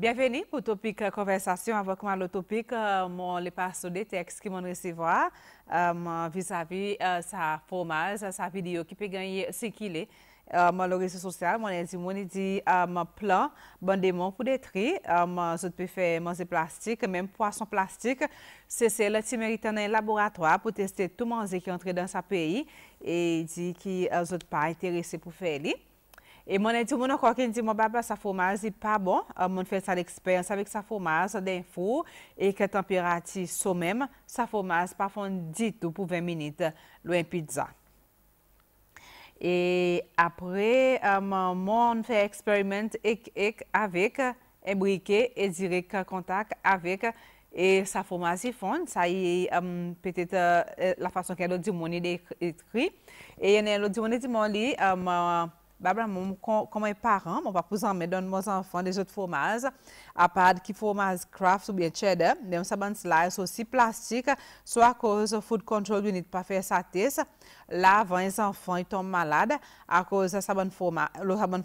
Bienveni pou topik konversasyon avokman lo topik moun le paso de teks ki moun resevoa visavi sa poma, sa video ki pe genye se ki le. Moun lo rese sosyal moun e di moun e di euh, moun plan bandeman pou detri, euh, moun zot pe fe manze plastik, moun poason plastik. Se se le ti merite nan laboratoa pou teste tou manze ki entre dan sa peyi e euh, di ki zot pa ite rese pou fe li. E mounen di moun akwa ki di moun baba sa fomazi pa bon, euh, moun fè sa l'eksperyans avik sa fomazi den fo, e kè temperati so mèm, sa fomazi pa fon ditou pou 20 minit lwen pizza. E apre euh, moun fè eksperyman ek avik, embrike, e direk kontak avik, e sa fomazi fon, sa yi pètè la fason ki an lò di moun li dekri. E yonè lò di moun li di, Babran moun, koman e paran, moun pa pou zanmen don moun zanfon de zot fomaz, apad ki fomaz kraft soubyen chède, de yon saban slay, sou si plastik, sou a koz foud kontrol dounit pa fè sa tez, la van yon zanfon yon tom malade a koz lo saban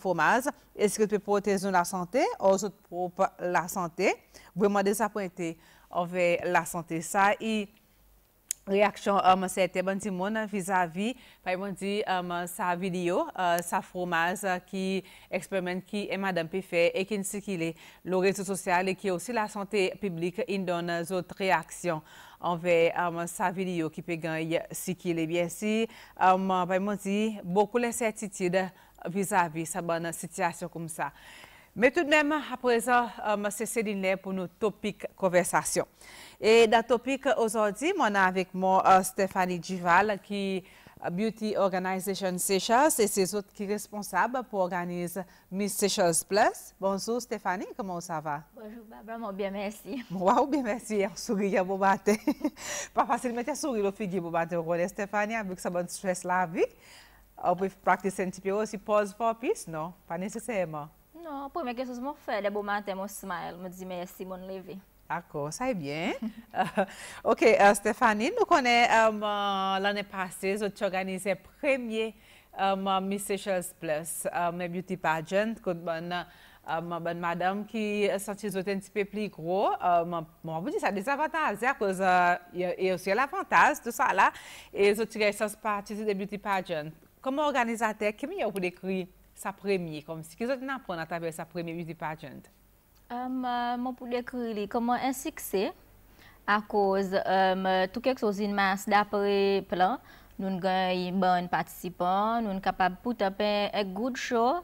fomaz, eske te pwote zon la sante, ou zot pwote la sante, bwè mwen dezapwente avè la sante sa. réaction à euh, ma vis-à-vis par euh, sa vidéo euh, sa fromage qui expérimente qui est madame et qui sait qu'il est le réseau social et qui aussi la santé publique il donne d'autres réactions envers sa vidéo qui peut gagner si qu'il est bien si par exemple dit beaucoup d'incertitudes vis-à-vis sa cette situation comme ça mais tout de même, à présent, euh, c'est Céline Lé pour nos topiques conversation. Et dans le topic aujourd'hui, on a avec moi euh, Stéphanie Duval, qui euh, Beauty Organization Seychelles et c'est autres qui sont responsables pour organiser Miss Seychelles Plus. Bonjour Stéphanie, comment ça va? Bonjour Barbara, bien merci. aussi bien merci. Un sourire, hein, vous matin. Pas facile de mettre un sourire au vous pour matin. Stéphanie, hein, avec ça bonne stress la vie, on peut pratiquer un petit peu aussi pause for peace, non? Pas nécessairement. Non, pou mè kesos mò fè. Dè bò matè mò smayl. Mè di mè simon le ve. Akò, sa e bien. Ok, euh, Stephanie, nou konè euh, euh, l'anne passe, zot ti organizè premye Miss Seychelles Plus, mè Beauty Pageant kout mè mè mè mè madame ki santi zote nti pe pli kô. Mò, mò, mò, di sa dezavantan aze, a kòz, yè yosye lavantaz, du sa la, e zot ti re yos partize de Beauty Pageant. Komo organizate, kemi yò pou dekri? Ce que vous apprenez à travers sa première pageant de Je peux décrire comment un succès à cause de um, euh, tout ce qui est en masse d'après le plan. Nous avons un bon participant, nous sommes capables de faire un bon show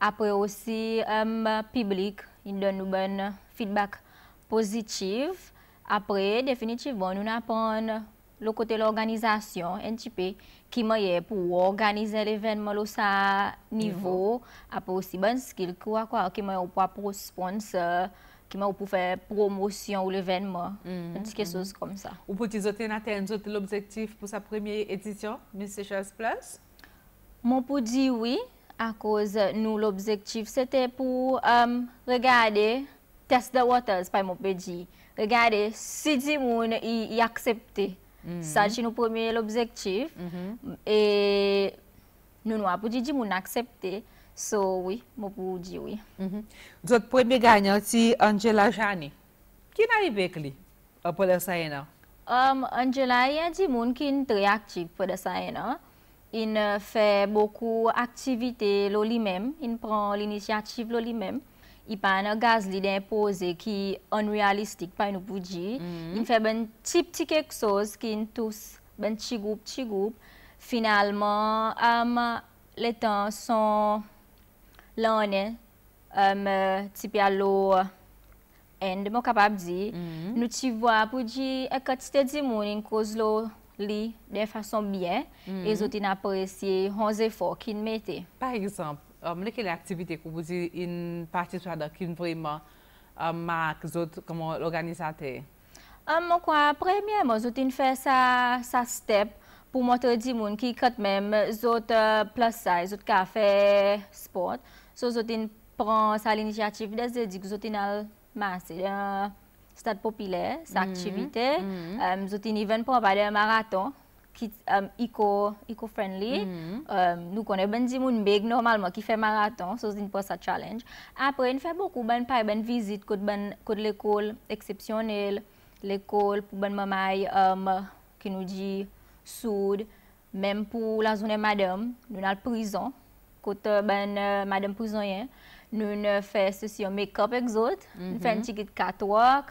Après aussi, le um, euh, public nous donne un bon feedback positif. Après, définitivement, nous apprenons le côté de l'organisation, NTP, qui m'a pour organiser l'événement au sa niveau, après aussi bon skill, quoi, qui m'a pour pour sponsor, qui m'a pour faire promotion ou l'événement, mm quelque chose comme ça. Ou pour t'y atteindre l'objectif pour sa première édition, Miss Charles Place? Mon pour dire oui, à cause nous l'objectif c'était pour euh, regarder test the waters par mon dire, regarder si les monde y, acceptent. Sa mhm. chi nou premye l'objektif, mhm. e nou nou apou di di moun aksepte, so wè, mou pou di wè. Dout mhm. premye ganyan si Angela Jani, ki nan ibe kli pou de sa yena? Angela yon di moun ki in triaktif pou de sa yena, in euh, fè boku aktivite lò li mèm, in pran l'initiative lò li mèm. I pa an a gaz li den pose ki onrealistik pa yon pouji. Mhm. Yon fè ben tip ti kek sos ki yon tous ben chigoup chigoup. Finalman, am le tan son lanen, am tip ya lo end mou kapab zi. Mhm. Nou ti vwa pouji ekat stedzi moun yon koz lo li den fason byen. Mhm. E zo ti napresye hons efor ki yon mete. Par exemple. um, euh, lesquelles activités que vous une avez participé qui vraiment euh, marque les autres comme l'organisateur euh, Moi, quoi, premièrement, j'ai fait ça, ça step pour montrer aux gens qui quand même autres plus size, autres café sport. So, j'ai prend ça l'initiative des dit que c'est massé stade populaire, cette mm-hmm. activité. Mm-hmm. J'ai fait un événement pour un marathon um, eco eco friendly mm-hmm. um, nous connaissons ben des monde big normalement qui fait marathon sous une pour challenge après il fait beaucoup ben par ben visite code ben code l'école exceptionnelle l'école pour ben mamay um, qui nous dit soud même pour la zone madame nous dans prison côté ben euh, madame prisonnier nous ne fait ceci en make-up exote mm nous mm-hmm. faisons un ticket catwalk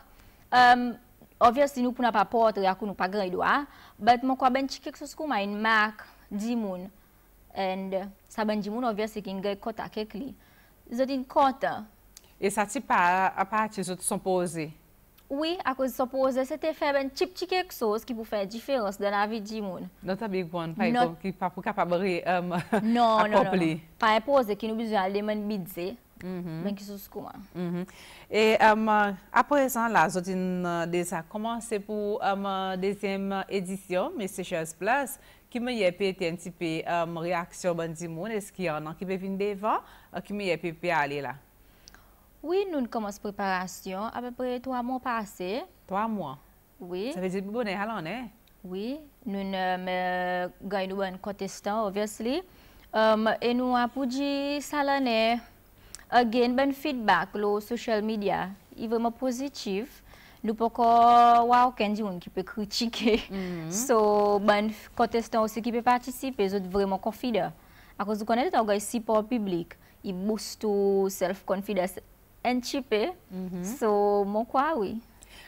um, Obviosi nou poun apapot li akoun nou pagre do a, ah. bet mokwa ben chikeksos kouman inmak di moun. En, sa ben di moun obviosi ki nge kota kek li. Zot in kota. E sa ti pa apache zot sonpoze? Oui, akouz sonpoze se te fe ben chip chikeksos ki pou fe diferans dan avi di moun. Not a big one, pa yon e ki pa pou kapabre um, non, apopli. Non, non, pa epose ki nou bizwa lemen midze. Ben ki sou skouman. E apresan la, zotin euh, de sa koman se pou um, dezem edisyon, Mese Chers Place, ki me yepe te an ti pe reaksyon ban di moun, eski an an ki pe vin devan, ki me yepe pe ale la? Oui, nou nou komanse preparasyon, apepre 3 moun pase. 3 moun? Oui. Sa vezi pou bonen halan, ne? Oui, nou nou euh, gany nou ban kontestan, obviously. Um, e nou an pou di salan, Again, ban feedback lo social media, i vreman pozitif. Nou poko waw kenjoun ki pe kritike. Mm-hmm. So, ban kontestan ou se ki pe patisipe, zot vreman konfida. Ako zou konen eto wakay sipor piblik, i moustou self-konfida entipe. Mm-hmm. So, mou kwa we.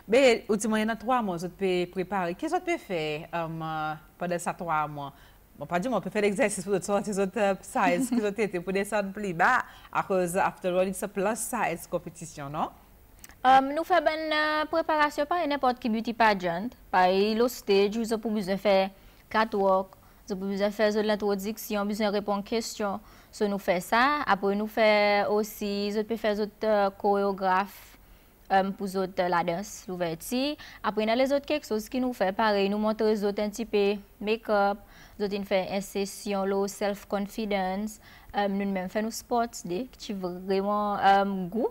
Be, ou ti mwenye nan 3 mwen, zot pe prepare. Ke zot pe fe um, uh, pwede sa 3 mwen? Bon, padjouman, pou fè l'exersis pou zot sa et se pounen san pli. Ba, akhoz, after all, it se plas sa et se kompetisyon, non? Nou fè ben preparasyon pari nèpot ki beauty pageant. Pari, lo stage, ou zot pou mouzè fè catwalk, zot pou mouzè fè zot l'introduksyon, mouzè rèpon kestyon, se nou fè sa. Apre, nou fè osi, zot pou fè zot koreograf pou zot la dans l'ouverti. Apre, nan le zot kek sos ki nou fè, pare, nou montre zot en tipi make-up, Euh, nous faisons une session self-confidence. nous faisons fait nos sports, qui vraiment euh, goût.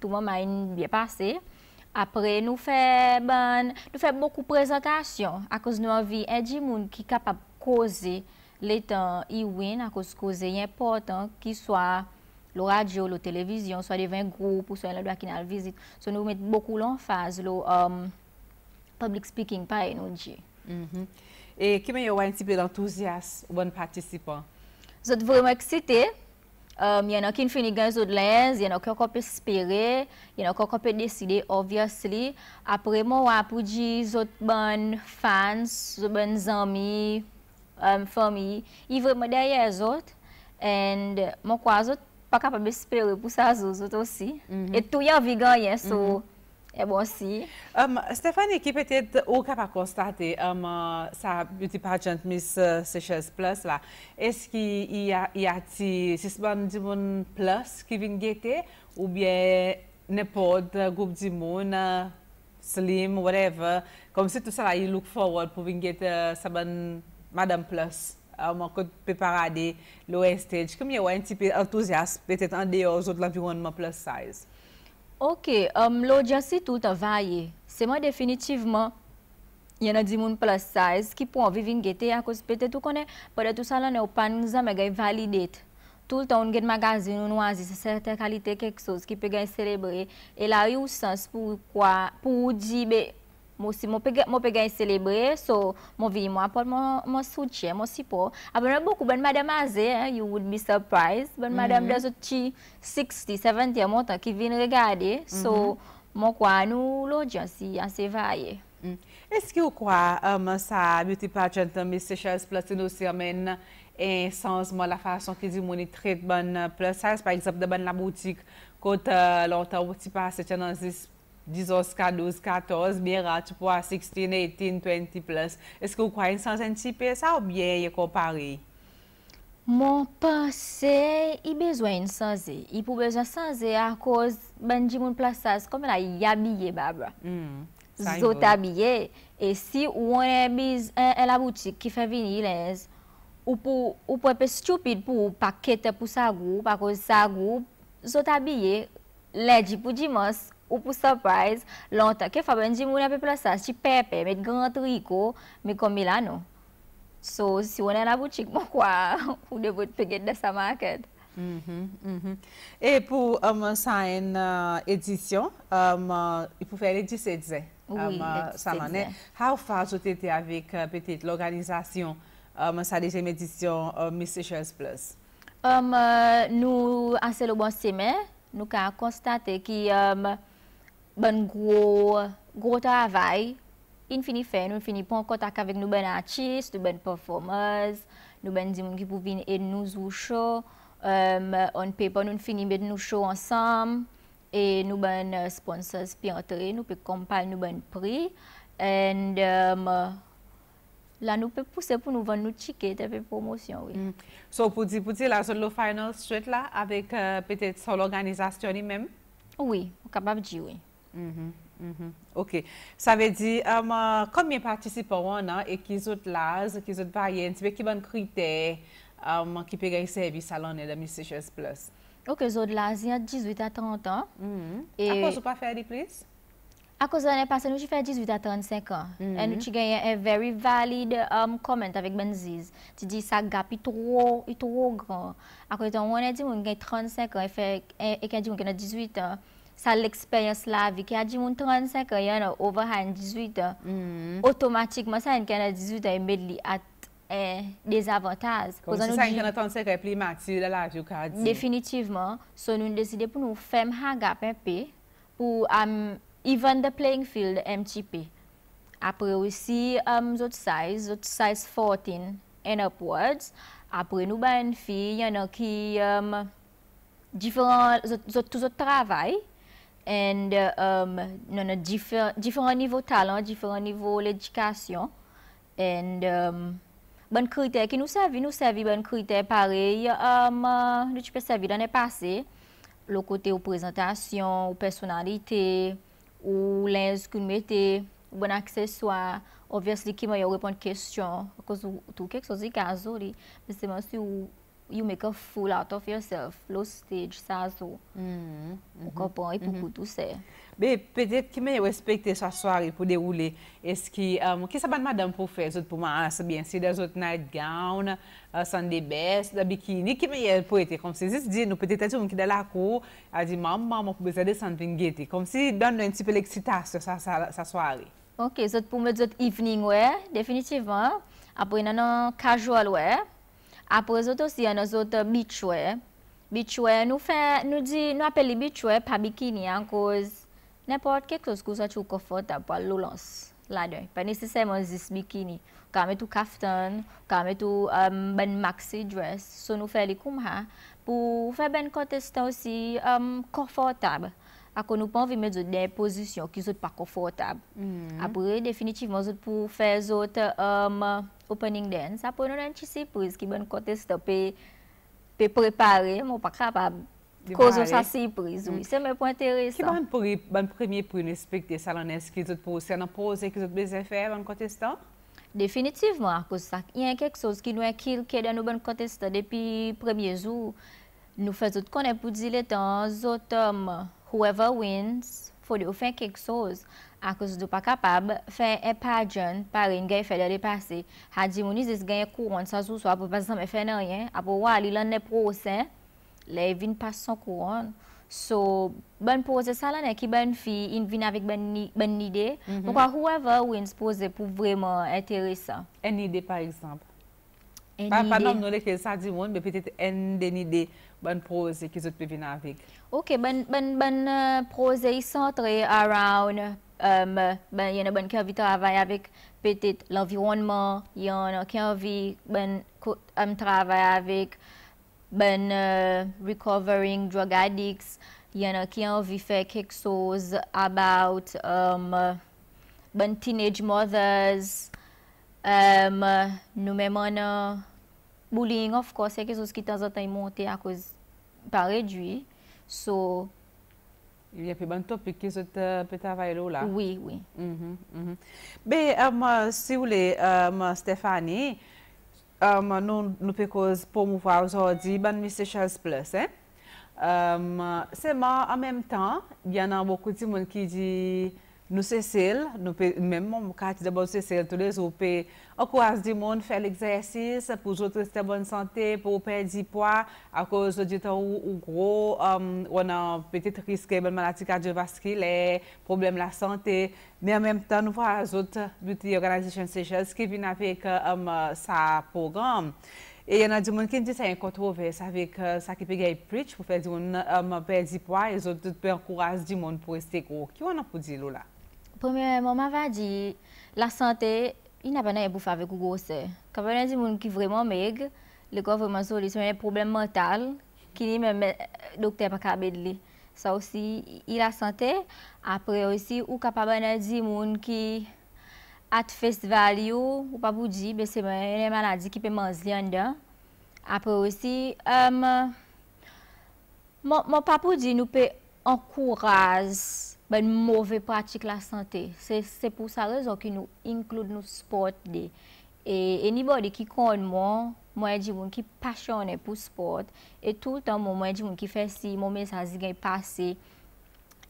Tout le monde a bien passé. Après, nous faisons ben, beaucoup de présentations à cause de nos vies. et moon qui sont capables de causer les temps et win à cause de causer important, qui soit la radio, la télévision, soit devant un groupe ou soit la qui visite. nous mettons beaucoup l'emphase phase le euh, public speaking, par E kime yon wè yon tipè l'entousyase ou bon patisipan? Zot vreman eksite. Um, yon an ki nfini gen zot lens, yon an kon kon pe spere, yon an kon kon pe deside, obviously. Apre, mwen wè apu di zot bon fans, zot bon zami, amfami, um, yon vreman daye zot. And mwen kwa zot pa kapabè spere pou sa zot, zot osi. Mhm. Et tou yon vigan yon, so... Mhm. E eh mwansi. Bon, um, Stephanie, ki petet ou kap akonstate um, sa Beauty Pageant Miss euh, Seychelles Plus la, eski yati sisman di moun plus ki vingete ou bye nepod, goup di moun, slim, whatever, kom se tout sa la yi look forward pou vingete euh, sisman madam plus, mwakot pepare ade lwen stage, kom yawen tipi entouzias petet an deyo zot la viwan mwen plus saiz? Ok, um, loja si touta vaye, seman definitivman yena di moun plas saez ki pou an vivi nge te akos pete tou konen, pwede tou sa lan e ou pan zan me gen validet. Touta un gen magazin, un wazi, se serte kalite keksos ki pe gen celebre, e la yu sens pou wajibè. Moun si moun pe gen yon selebrer, so moun vi moun apot moun soutien, moun sipo. A bonan bokou bon madame aze, you would be surprised, bon madame da zo ti 60, 70 an moun tan ki vin regade, so mm-hmm. moun kwa an nou lodyan si yon se vaye. Eske yon kwa moun sa beauty pageant moun sechez plase nou si amen e sans moun la fason ki di mouni trek bon plase, par exemple de ban la boutik kont lontan moun sechez nan sechez, 10, 12, 14, 16, 18, 20 plus. Eske ou kwa yon sansen chipe sa ou bye ye ko pari? Mon panse, yi bezwen sansen. Yi pou bezwen sansen akos banjimoun plasas komela yi yabiye babwa. Zotabiye. E si ou wone miz en la boutik ki fe vini lez, ou pou epe stupid pou pakete pou sagou pakos sagou, zotabiye leji pou jimos Ou pou surprise, lantan ke faben di moun api plasa, si pepe, met gran triko, me komil anon. So, si wè nan la boutik, mwen bon kwa, ou devout peget de sa market. Mm-hmm, mm-hmm. E pou mwen um, sa en uh, edisyon, um, uh, pou fè l'edisyedze. Oui, um, l'edisyedze. Uh, sa manen, how far sot ete avik petit l'organizasyon mwen sa lejèm edisyon Miss Seychelles Plus? Am nou anse lo bon semen, nou ka konstate ki... ben gros, gros travail. infini fait, nous finit pas en contact avec nous ben artistes, nous ben performers, nous ben gens qui peuvent venir aider nous au show. Um, on peut pas nous finir nous show ensemble et nous ben eh, sponsors puis entrer, nous peut comparer nous ben prix and là nous peut pousser pour nous vendre nos tickets et promotion oui. Mm. So pour dire pour dire la solo final street là avec eh, peut-être son organisation même. Oui, capable de dire oui. Mhm, mhm. Ok. Ça veut dire, um, euh, combien de participants on a et qui sont l'âge, qui sont variés, qui sont critères um, qui peuvent gagner service à l'année de Miss Plus? Ok, les autres là, il 18 à 30 ans. Mm -hmm. et à cause de pas faire des prises? À cause de l'année nous avons fait 18 à 35 ans. Mhm. Et nous avons eu un very valid um, comment avec Benziz. Tu dis ça gap est trop, trop grand. À cause de on a dit qu'on fait 35 ans et quand a dit fait 18 ans. Sa l'eksperyans la vi, ki a di moun 35, yon nou overhand 18, otomatikman sa yon kena 18 yon medli at dezavantaze. Kon si sa yon kena 35, yon pli mati yon la laj yon ka a di. Definitivman, so nou n deside pou nou fem hang apen pe, pou um, even the playing field, mtp. Apre, we si zot saiz, zot saiz 14, en upwards. Apre, nou bayen fi, yon nou ki, zot zot travay, En, um, non, nou nou diferan nivou talan, diferan nivou l'edikasyon. En, um, bon kriter ki nou servi, nou servi bon kriter parey. Um, en, euh, nou ti persevi dan e pase, lo kote ou prezentasyon, ou personalite, ou lens kounmete, ou bon akseswa, ou vers li ki mayo repon kestyon. Akoz ou tou kek sozi kazo li. Mese monsi ou... You make a fool out of yourself. Low stage, mm-hmm. mm-hmm. sa zo. Mwen konpon, e pou koutou se. Be, petet ki men yon respekte sa soari pou de oule. Eski, mwen ki euh, sa ban madam pou fe? Zot pou man ase, bensi, da zot nightgown, euh, Sunday best, bikini, ki men yon pou ete. Komsi, zis di, nou petet ati yon ki de la kou, a di, mam, mam, mwen pou bezade something gete. Komsi, don nou en sipe l'eksitaste sa soari. Ok, zot pou mwen zot evening wey, definitivan. Apo yon nan casual wey. Après, nous aussi, nous autres bichoué. Bichoué, nous faisons, nous dit, nous appelons bichoué, pas bikini, en hein, cause, n'importe quoi chose que est êtes confortable pour l'olence là-dedans. Pas nécessairement des bikini. Quand on met tout caftan, quand on met tout um, ben maxi dress, so nous faisons les comme ça, pour faire ben côté aussi um, confortable. À quoi nous pouvons dans des positions qui sont pas confortables. Mm. Après, définitivement, nous pouvons faire autre, euh, opening dance ça pour nous anticiper ce qui peut côté préparer mon pas capable de cause ça surprise oui c'est mes points intéressants qui va pour bon premier pour nous expliquer ce qui ce pour ont en pause que tout besoin faire bon contestant? définitivement à cause il y a quelque chose qui nous inquiète que dans nos bon côté stop depuis premier jour nous faisons tout connaître pour dire les temps autumn whoever wins faut faire quelque chose akos do pa kapab, fe e en pageant pare yon gen yon fèdè de pase. Ha di mouni zis gen yon kouron sa sou, apou pasè sa mè fè nè ryen, apou wali lè nè prosè, lè yon vin pasè sa kouron. So, ban pose sa lè nè ki ban fi, yon vin avèk ban nide. Mwen mhm. kwa whoever wè yon pose pou vreman enteresa. En nide pa eksemp. En nide. Nan nolè ke sa di moun, en nide ban pose ki zout pe vin avèk. Ok, ban pose yon centre around Um, yon a bon ki avi travay avik petet lavi wonman, yon a ki avi am travay avik bon uh, recovering drug addicts, yon a ki avi fe keksouz about bon teenage mothers, um, noumena uh, bullying of course, yon a kesouz ki tazatay monte akouz parejwi, so... Il y api bantopik ki zot peta vaylo la. Oui, oui. Mm-hmm, mm-hmm. Be, euh, si oule, Stefani, nou pe koz pou mou fa wazor di ban Mr. Charles Plus. Se ma, a mem tan, gyanan bokou ti moun ki di Nou sè sèl, nou pè mèm moun mou kati dèbòl bon sè sèl, tout lèz ou pè an kouas di moun fè l'exersis pou zotre sèl bon sante, pou pèl di pwa akòz di tan ou ou gro, wè um, nan pètit riskè bel malati kardiovaskilè, problem la sante, mè an mèm tan nou fwa azot Beauty Organization Sessions ki vin avèk um, sa pògram. E yon an di moun kin di sa yon kontroves avèk uh, sa ki pè gèy preach pou fèl di moun pèl di pwa e zotre tout pè an kouas di moun pou sèl gro. Ki wè nan pou di lò la? Premye mwen mwen va di, la sante, in apan nan yon pou fave kou gose. Kapan nan di moun ki vreman meg, le kon vreman soli, se mwen yon problem mental, ki ni mwen euh, dokter pa kabed li. Sa osi, in la sante, apre osi, ou kapan nan di moun ki at festival yon, ou papou di, se mwen yon manadi ki pe manzyan dan. Apre osi, mwen papou di nou pe ankouraj Ben mouvè pratik la sante. Se pou sa rezon ki nou inklude nou sport de. E nibodi ki kon moun, moun e di moun ki pachone pou sport. E tout an moun moun e di moun ki fè si, moun mè sa zi gen y passe.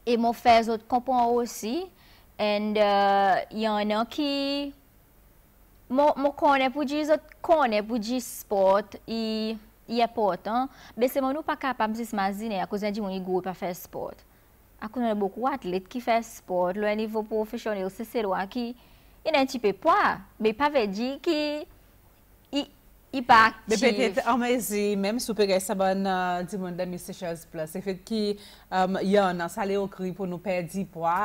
E moun fè zot kompon osi. And uh, yon an ki moun kon e pou di zot kon e pou di sport y apot. Besè moun nou pa kapap zis ma zi ne akou zan di moun y gwo pa fè sport. akoun ane bokou atlet ki fè sport, lwen nivou profesyonel, se se lwa ki, inen ti pe pwa, me pavè di ki ipa aktif. De pe tèt, ame zi, mèm sou pe gè saban uh, di mwen dan mi se chèz plas, se fè ki, um, yon, sa le okri pou nou pè um, di pwa,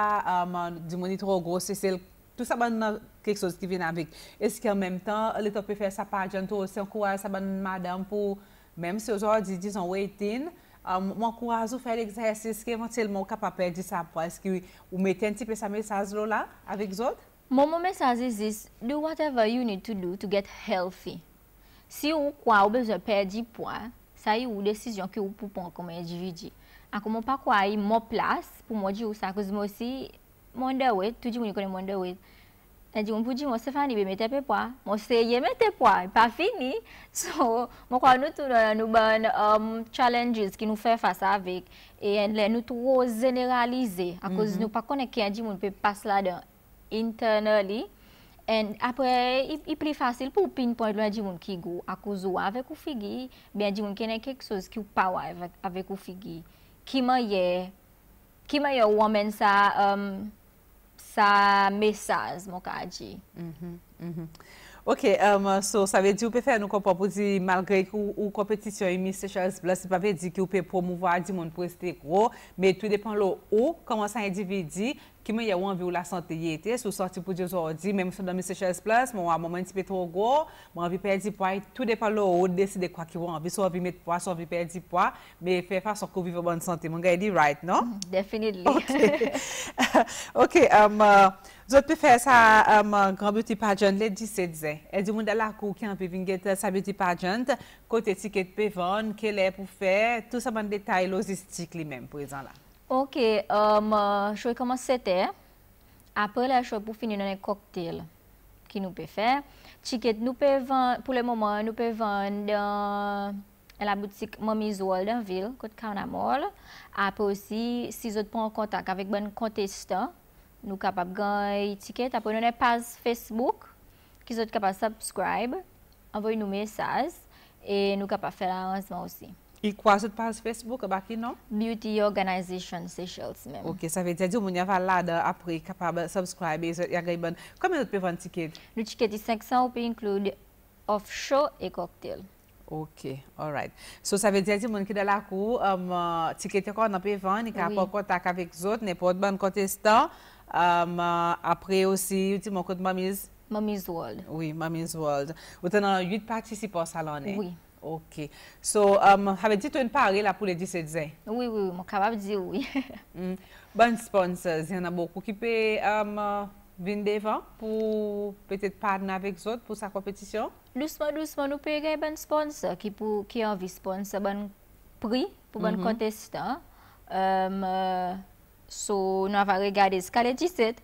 di mwen yi tro gò, se sel, tout saban nan uh, kek sos ki vin avik. Eske an mèm tan, lè tò pè fè sapajan to, se an kouwa saban nan madan pou, mèm se yo jò di, di zon wey tin, Mwen kou wazou fèl egzèsis, ke mwen tel mwen wak pa pèdi sa pwa? Eski wè, wè mèten ti pè sa mesaz lò la avèk zot? Mwen mwen mesaz is, do whatever you need to do to get healthy. Si wè wè wè bezè pèdi pwa, sa yè wè wè desisyon ki wè wè pou pon akwè mè di vidi. Akwè mwen pa kwa yè mò plas pou mwen di wè sa, kouz mwen si mwende wet, touti mwen yon konen mwende wet. Anjou mwen pouji mwen sefani be metepepwa, mwen seye metepwa, pa fini. So, mwen kwa nou tou nan euh, nou ban um, challenges ki nou fe fasa avik, e enle nou tou ro zeneralize, akouz mm-hmm. nou pa koneke anjou mwen pe paslada internally. And apre, i pli fasil pou pinpoint lwen anjou mwen kigo, akouz ou avek ou figi, be anjou mwen kene keksos ki ou power avek ou figi. Ki mwen ye, ki mwen ye ou women sa... sa mesaz mw ka aji. Mhm, mhm. Ok, um, so sa ve di ou pe fè an nou ko popo di malgre ki ou kompetisyon e mi se chal se bla se pa ve di ki ou pe promouva di moun pou este gro, me tou depan lo ou kama sa en dividi Kimen yaw anvi ou la sante yete, sou santi pou diyo sou ordi, menm sou nan mi sechez plas, mwen waman ti pe tro go, mwen anvi pe el di pwa, tout de palo ou, desi de kwa ki waw anvi, sou anvi met pwa, sou anvi pe el di pwa, me fe fwa sou kou vive ban sante, mwen gaya di right, no? Mhm, definitely. Ok, um, uh, zot pe fe sa mwen um, uh, grand beauty pageant le 17e, edi mwen dalakou ki anpe vinget uh, sa beauty pageant, kote tike te pe von, ke le pou fe, tout sa ban detay logistik li menm pou e zan la. Ok, um, je uh, vais commencer Après la je vais pour finir dans un cocktail qui nous peut faire. Ticket nous pour le moment, nous pouvons vendre dans la boutique Zoual World la ville, côté Carnamol. Après aussi, si vous êtes en contact avec un contestant, nous capable gagner ticket. Après, nous avons page Facebook, qui pouvez capable de subscribe, envoyer nous message et nous capable faire l'arrangement aussi. Il croise sur page Facebook, bah, qui non? Beauty Organization Seychelles même. Ok, ça veut dire que vous avez là après capable de subscriber. Combien vous pouvez un ticket? Le ticket est 500 ou peut inclure offshore et cocktail. Ok, right. So ça veut dire que les gens qui sont la cour, um, euh, ticket qu'on a pu vendre, ils n'ont pas contact avec les autres, n'importe bon contestant. Um, euh, après aussi, tu mon compte Mamis. Mamis World. Oui, Mamis World. Vous avez 8 participants à l'année. Hein? Oui. Ok. So, um, vous avez dit une parée pour les 17 ans? Oui, oui, Je mon capable dire oui. mm. Bonne sponsors, il y en a beaucoup qui peuvent euh, um, venir devant pour peut-être parler avec vous pour sa compétition? Doucement, doucement, nous pouvons avoir bonne sponsor qui, pour, qui a envie de sponsor, bon prix pour bon contestants. -hmm. contestant. Um, euh, so, nous avons regardé ce qu'elle 17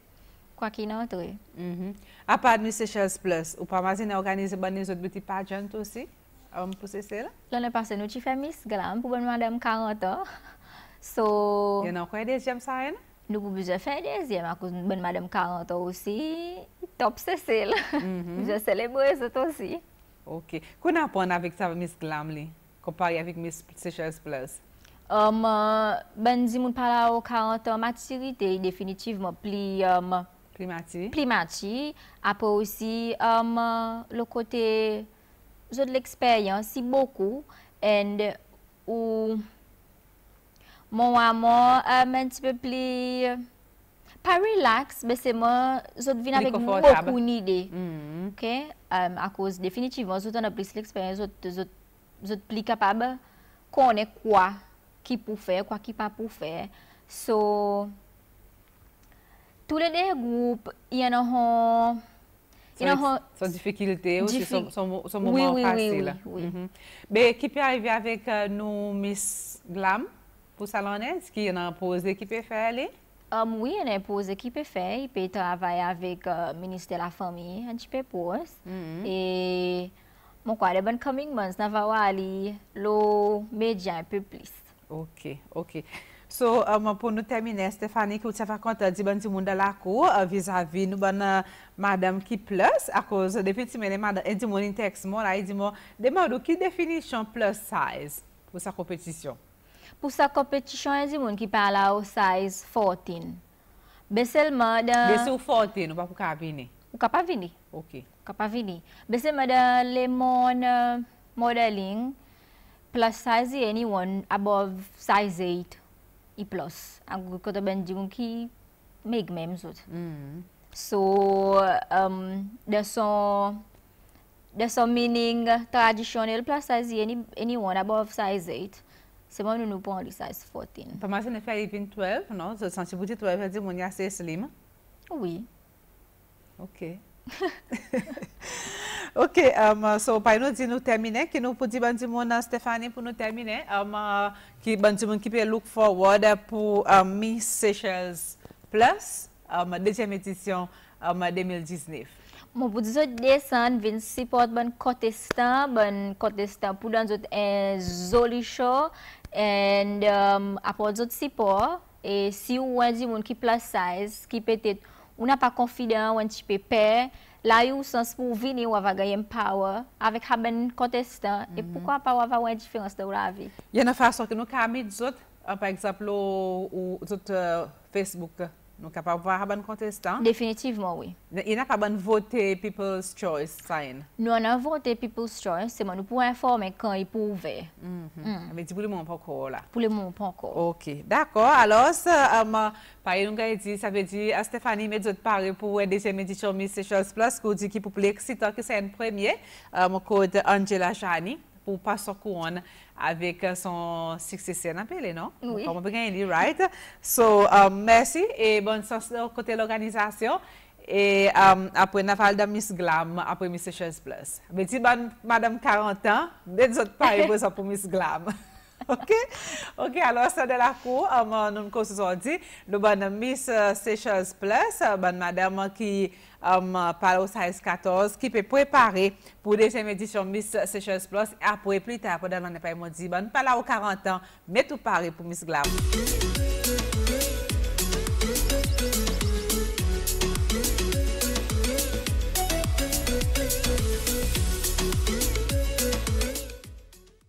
quoi qu'il entre. Mm -hmm. À part Miss Seychelles Plus, vous pas, organiser organisé des autres petits pageants aussi? Pou Sesele? Yon e pasen nou ti fe Miss Glam pou bon madam 40 an. So... Yon nou kwenye dezyem sa en? Nou pou bize fe dezyem akous bon madam 40 an osi. Top Sesele. Bize sele mwese ton si. Ok. Kou na pon avik sa Miss Glam li? Kopari avik Miss Sechers Plus. Am, um, euh, ben zi moun pala ou 40 an matirite, indefinitivman pli... Um, pli mati? Pli mati. Apo osi, am, um, lo kote... j'ai de l'expérience hein, si beaucoup and ou mon amour um, un petit peu plus pas relax mais c'est moi j'ai viens avec beaucoup d'idées mm. OK um, à cause définitivement j'ai t'en plus l'expérience j'ai je plus capable connaît quoi qui pour faire quoi qui pas pour faire so tous les deux groupes il y en a Son difikilite ou si son mouman ou fasi la. Be, kipe a yve avèk nou Miss Glam pou salonè? Ski yon an pose kipe fè li? Am, wè yon an pose kipe fè. Yon pe travay avèk Ministre la Femye an kipe pose. E, moukwa, le ban coming months nan va wè li lo medyan pe plis. Ok, ok. So, mwen um, pou nou temine, Stephanie, ki ou te fa konta di ban di moun dalako uh, vis-a-vis nou ban uh, madam ki plus. Akos, depi ti mene, madam, e di moun in teks moun, a e di moun, de moun, ki definisyon plus size pou sa kompetisyon? Pou sa kompetisyon, e di moun ki pala ou size 14. Bese mwen... Bese ou 14, ou pa pou ka vini? Ou ka pa vini. Ok. Ka pa vini. Bese mwen de le moun uh, modeling, plus size e any one above size 8. Ok. I plos. Angou koto ben jivon ki meg men mzot. Mm-hmm. So, um, de son de son meaning tradisyonel plas sazi anyone above sazi 8 seman nou nou pon li sazi 14. Pama se ne fe even 12, no? Ze san se budi 12, e di moun yase slim. Ouwi. Ok. Ok, um, so pa yon di nou termine, ki nou pou di banjimou nan Stefani pou nou termine, um, uh, ki banjimou ki pe look forward pou um, Miss Seychelles Plus, de jem etisyon 2019. Mou pou zot desan vin sipot ban kotestan, ban kotestan pou dan zot enzolisho, eh, en apot zot sipot, e si yon wanjimou ki plus size, ki pe te... Un apakonfiden, wan ti pepe, la yon sens pou vini wavagayem power, avek haben kontestan, epoukwa mhm. wavagayem difference de w la vi? Yon afaswa ki nou kamid zot, pa egzablo, zot euh, Facebook ke? Nous capables voir un contestant? Définitivement, oui. Il n'a pas voter People's Choice sign? Nous on a voté People's Choice, c'est nous pour informer quand il peut mm-hmm. mm. Mais pour le moment, pas encore là? Pour le moment, pas encore. OK, d'accord. Alors, ce um, par exemple, ça veut dire à euh, Stéphanie, mais d'autres parler pour la deuxième édition Miss Seychelles Plus, qui dit qui pour l'excitant que c'est un premier um, code Angela Jani. pou pa sokou an avek son siksesyen apele, no? Oui. Koma bon, pe gen yeli, right? So, um, mersi, e bon sas kote l'organizasyon, e um, apwe na fal da Miss Glam, apwe Miss Sessions Plus. Be ti ban madame karantan, ben zot paye boz apwe Miss Glam. Ok? Ok, alwa sa de la kou, am nanm ko se sondi, do ban Miss Sessions Plus, ban madame ki... um, par size 14 qui peut préparer pour deuxième édition Miss Seychelles Plus. Après, plus tard, pendant l'année, pas dit, bon, pas là aux 40 ans, mais tout pareil pour Miss Glam.